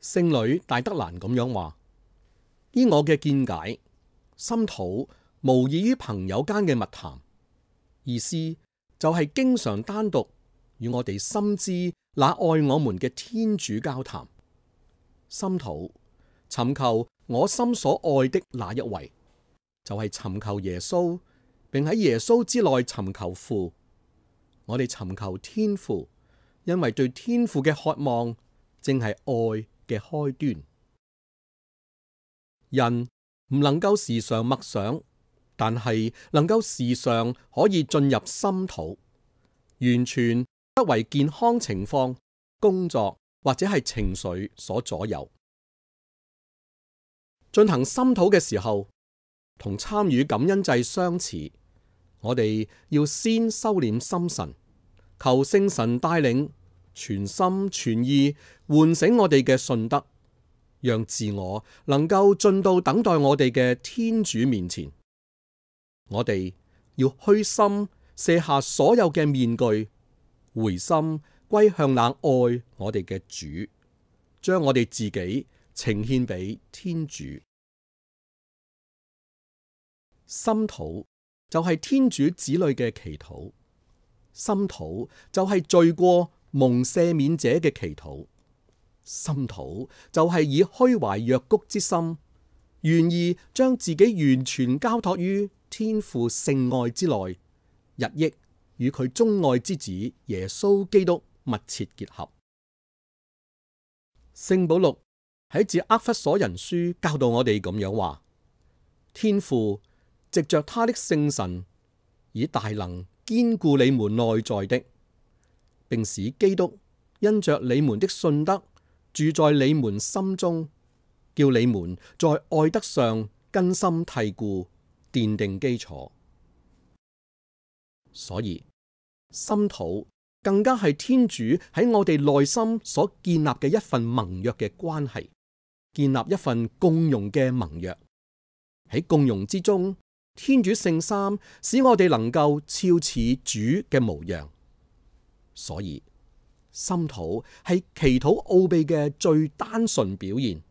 圣女大德兰咁样话：依我嘅见解，心土无异于朋友间嘅密谈，意思就系经常单独与我哋心知那爱我们嘅天主交谈。心土寻求我心所爱的那一位，就系寻求耶稣，并喺耶稣之内寻求父。我哋寻求天父，因为对天父嘅渴望正系爱。嘅开端，人唔能够时常默想，但系能够时常可以进入心土，完全不为健康情况、工作或者系情绪所左右。进行心土嘅时候，同参与感恩祭相似，我哋要先修炼心神，求圣神带领。全心全意唤醒我哋嘅信德，让自我能够尽到等待我哋嘅天主面前。我哋要虚心卸下所有嘅面具，回心归向那爱我哋嘅主，将我哋自己呈献俾天主。心祷就系天主子女嘅祈祷，心祷就系罪过。蒙赦免者嘅祈祷，心祷就系以虚怀若谷之心，愿意将自己完全交托于天父圣爱之内，日益与佢钟爱之子耶稣基督密切结合。圣保禄喺自厄弗所人书教导我哋咁样话：天父藉着他的圣神，以大能坚固你们内在的。并使基督因着你们的信德住在你们心中，叫你们在爱德上根深蒂固，奠定基础。所以，心土更加系天主喺我哋内心所建立嘅一份盟约嘅关系，建立一份共融嘅盟约。喺共融之中，天主圣三使我哋能够超似主嘅模样。所以，心土系祈祷奥秘嘅最单纯表现。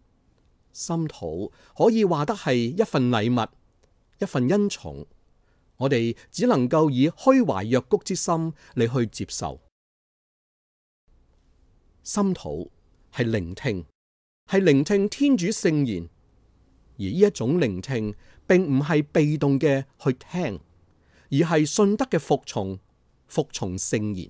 心土可以话得系一份礼物，一份恩宠。我哋只能够以虚怀若谷之心嚟去接受。心土系聆听，系聆听天主圣言。而呢一种聆听，并唔系被动嘅去听，而系信德嘅服从，服从圣言。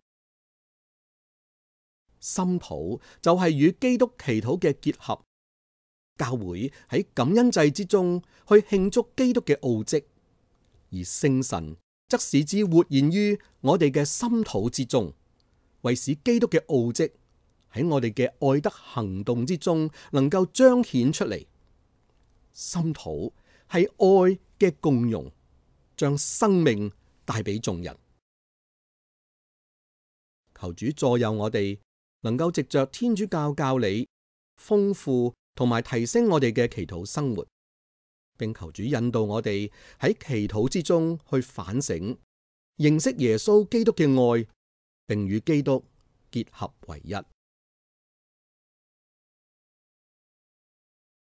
心抱就系与基督祈祷嘅结合，教会喺感恩祭之中去庆祝基督嘅奥迹，而圣神则使之活现于我哋嘅心土之中，为使基督嘅奥迹喺我哋嘅爱德行动之中能够彰显出嚟。心土系爱嘅共融，将生命带俾众人。求主助佑我哋。能够藉着天主教教理丰富同埋提升我哋嘅祈祷生活，并求主引导我哋喺祈祷之中去反省，认识耶稣基督嘅爱，并与基督结合为一。